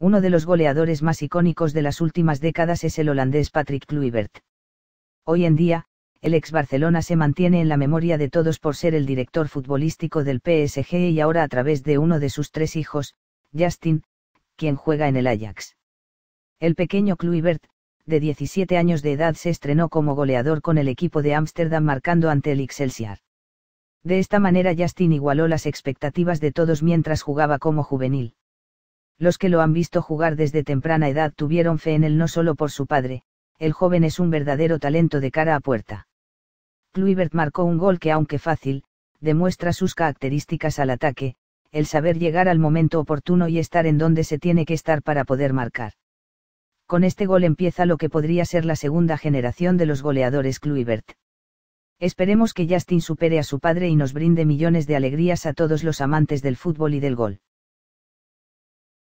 Uno de los goleadores más icónicos de las últimas décadas es el holandés Patrick Kluivert. Hoy en día, el ex Barcelona se mantiene en la memoria de todos por ser el director futbolístico del PSG y ahora a través de uno de sus tres hijos, Justin, quien juega en el Ajax. El pequeño Kluivert, de 17 años de edad, se estrenó como goleador con el equipo de Ámsterdam marcando ante el Excelsior. De esta manera Justin igualó las expectativas de todos mientras jugaba como juvenil. Los que lo han visto jugar desde temprana edad tuvieron fe en él no solo por su padre, el joven es un verdadero talento de cara a puerta. Kluivert marcó un gol que aunque fácil, demuestra sus características al ataque, el saber llegar al momento oportuno y estar en donde se tiene que estar para poder marcar. Con este gol empieza lo que podría ser la segunda generación de los goleadores Kluivert. Esperemos que Justin supere a su padre y nos brinde millones de alegrías a todos los amantes del fútbol y del gol.